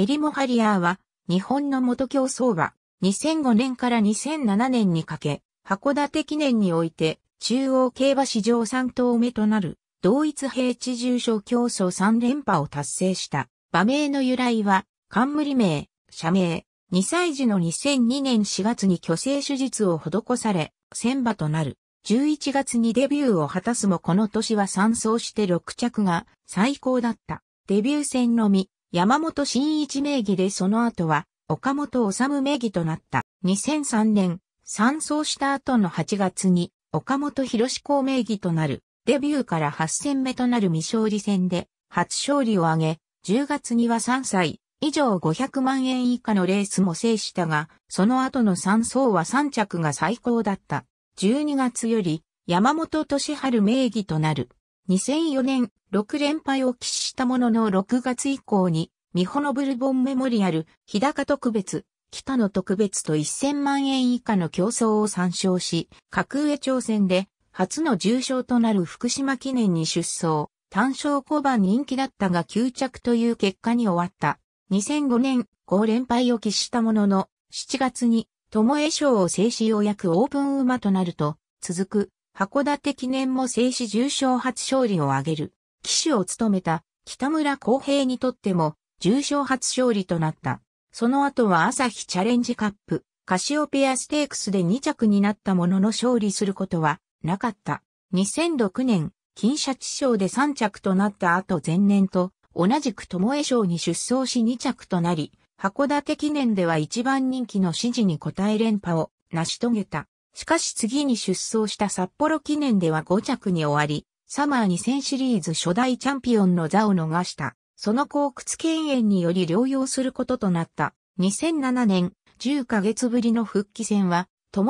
エリモ・ハリアーは、日本の元競争馬、2005年から2007年にかけ、函館記念において、中央競馬史上3頭目となる、同一平地重賞競争3連覇を達成した。馬名の由来は、冠名、社名、2歳児の2002年4月に虚勢手術を施され、戦馬となる。11月にデビューを果たすもこの年は3走して6着が最高だった。デビュー戦のみ、山本新一名義でその後は岡本治名義となった。2003年、参走した後の8月に岡本博志公名義となる。デビューから8戦目となる未勝利戦で初勝利を挙げ、10月には3歳以上500万円以下のレースも制したが、その後の3走は3着が最高だった。12月より山本敏春名義となる。2004年6連敗を喫したものの6月以降に、ミホノブルボンメモリアル、日高特別、北野特別と1000万円以下の競争を参照し、格上挑戦で初の重賞となる福島記念に出走、単勝小番人気だったが9着という結果に終わった。2005年5連敗を喫したものの、7月に、江賞を制止ようやくオープン馬となると、続く函館記念も静止重賞初勝利を挙げる、騎手を務めた北村光平にとっても重賞初勝利となった。その後は朝日チャレンジカップ、カシオペアステークスで2着になったものの勝利することはなかった。2006年、金シャチ賞で3着となった後前年と同じく友江賞に出走し2着となり、函館記念では一番人気の支持に応え連覇を成し遂げた。しかし次に出走した札幌記念では5着に終わり、サマー2000シリーズ初代チャンピオンの座を逃した。その後屈犬炎により療養することとなった。2007年、10ヶ月ぶりの復帰戦は、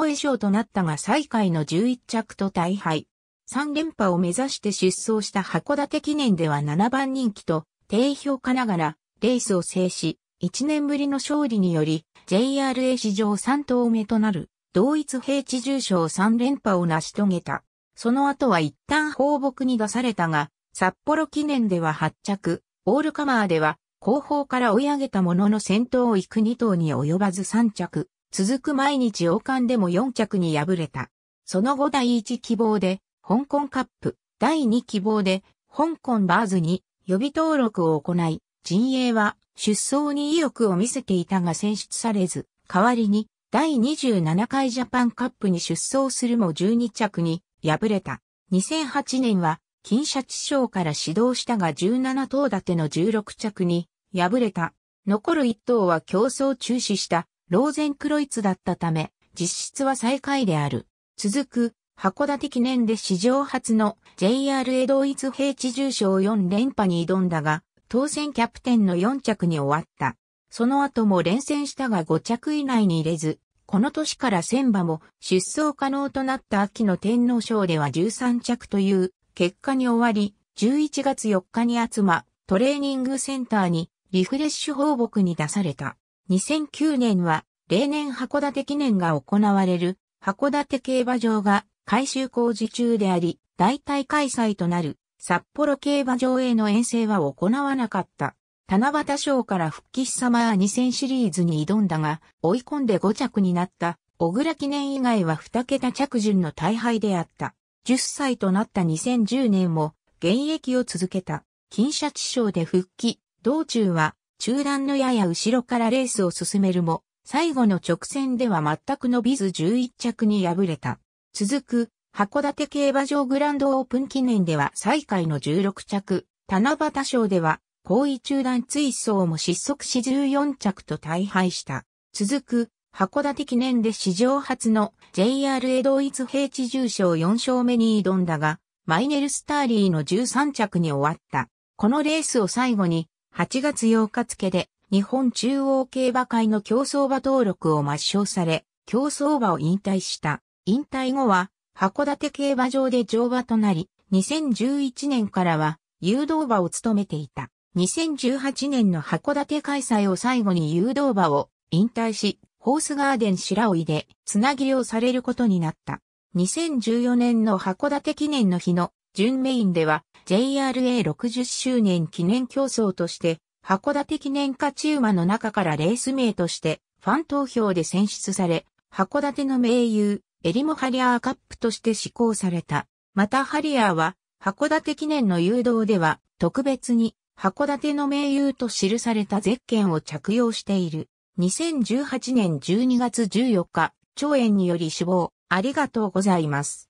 え賞となったが最下位の11着と大敗。3連覇を目指して出走した函館記念では7番人気と低評価ながらレースを制し、1年ぶりの勝利により JRA 史上3頭目となる同一平地重賞3連覇を成し遂げた。その後は一旦放牧に出されたが、札幌記念では8着、オールカマーでは後方から追い上げたものの先頭を行く2頭に及ばず3着、続く毎日王冠でも4着に敗れた。その後第1希望で、香港カップ、第2希望で、香港バーズに予備登録を行い、陣営は出走に意欲を見せていたが選出されず、代わりに第27回ジャパンカップに出走するも12着に敗れた。2008年は金シャチ賞から指導したが17頭立ての16着に敗れた。残る1頭は競争中止したローゼンクロイツだったため実質は最下位である。続く函館記念で史上初の JRA 同一平地重賞4連覇に挑んだが当選キャプテンの4着に終わった。その後も連戦したが5着以内に入れず、この年から千馬も出走可能となった秋の天皇賞では13着という結果に終わり、11月4日に集ま、トレーニングセンターにリフレッシュ放牧に出された。2009年は例年函館記念が行われる函館競馬場が改修工事中であり、代替開催となる札幌競馬場への遠征は行わなかった。七夕賞から復帰したマー2000シリーズに挑んだが、追い込んで5着になった、小倉記念以外は2桁着順の大敗であった。10歳となった2010年も、現役を続けた。金シャチ賞で復帰、道中は、中段のやや後ろからレースを進めるも、最後の直線では全く伸びず11着に敗れた。続く、函館競馬場グランドオープン記念では最下位の16着、七夕賞では後位中断追走も失速し14着と大敗した。続く、函館記念で史上初の JRA 同一平地重賞4勝目に挑んだが、マイネル・スターリーの13着に終わった。このレースを最後に、8月8日付で、日本中央競馬会の競争馬登録を抹消され、競争馬を引退した。引退後は、函館競馬場で乗馬となり、2011年からは、誘導馬を務めていた。2018年の函館開催を最後に誘導馬を引退し、ホースガーデン白老でつなぎをされることになった。2014年の函館記念の日の準メインでは JRA60 周年記念競争として函館記念勝ち馬の中からレース名としてファン投票で選出され、函館の名優、エリモハリアーカップとして施行された。またハリアーは函館記念の誘導では特別に函館の名優と記されたゼッケンを着用している。2018年12月14日、腸炎により死亡。ありがとうございます。